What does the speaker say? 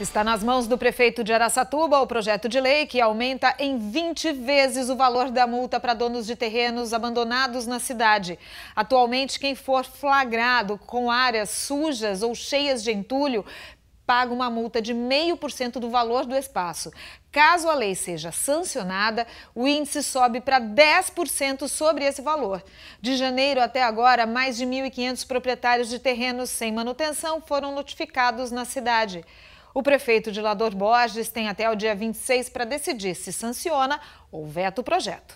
Está nas mãos do prefeito de Araçatuba o projeto de lei que aumenta em 20 vezes o valor da multa para donos de terrenos abandonados na cidade. Atualmente, quem for flagrado com áreas sujas ou cheias de entulho paga uma multa de 0,5% do valor do espaço. Caso a lei seja sancionada, o índice sobe para 10% sobre esse valor. De janeiro até agora, mais de 1.500 proprietários de terrenos sem manutenção foram notificados na cidade. O prefeito de Lador Borges tem até o dia 26 para decidir se sanciona ou veta o projeto.